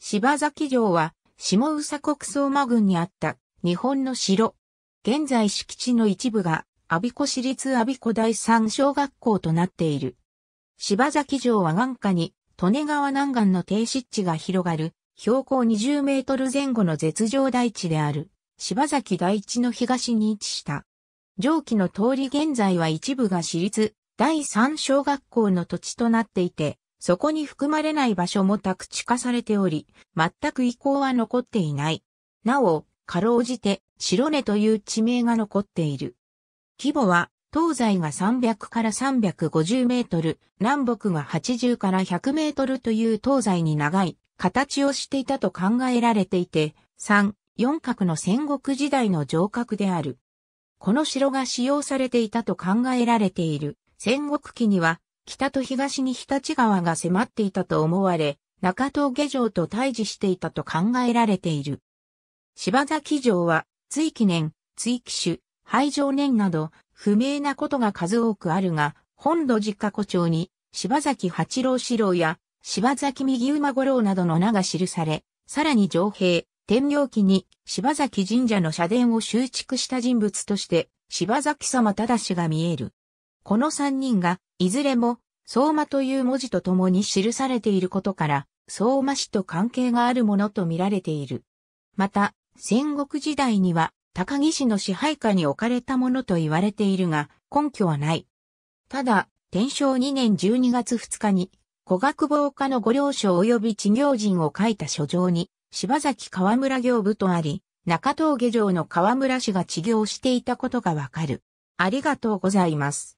柴崎城は、下宇佐国相馬郡にあった日本の城。現在敷地の一部が、阿鼻子市立阿鼻子第三小学校となっている。柴崎城は眼下に、利根川南岸の低湿地が広がる、標高20メートル前後の絶上台地である、柴崎第地の東に位置した。上記の通り現在は一部が市立第三小学校の土地となっていて、そこに含まれない場所も宅地化されており、全く遺構は残っていない。なお、かろうじて、白根という地名が残っている。規模は、東西が300から350メートル、南北が80から100メートルという東西に長い形をしていたと考えられていて、3、4角の戦国時代の城郭である。この城が使用されていたと考えられている。戦国期には北と東に日立川が迫っていたと思われ、中峠城と対峙していたと考えられている。柴崎城は、追記年、追記種、廃城年など、不明なことが数多くあるが、本土実家古町に、柴崎八郎四郎や、柴崎右馬五郎などの名が記され、さらに上兵、天領記に、柴崎神社の社殿を修築した人物として、柴崎様正が見える。この三人が、いずれも、相馬という文字と共に記されていることから、相馬氏と関係があるものと見られている。また、戦国時代には、高木氏の支配下に置かれたものと言われているが、根拠はない。ただ、天正2年12月2日に、古学防家の御領書及び地行人を書いた書状に、柴崎河村行部とあり、中峠城の河村氏が治療していたことがわかる。ありがとうございます。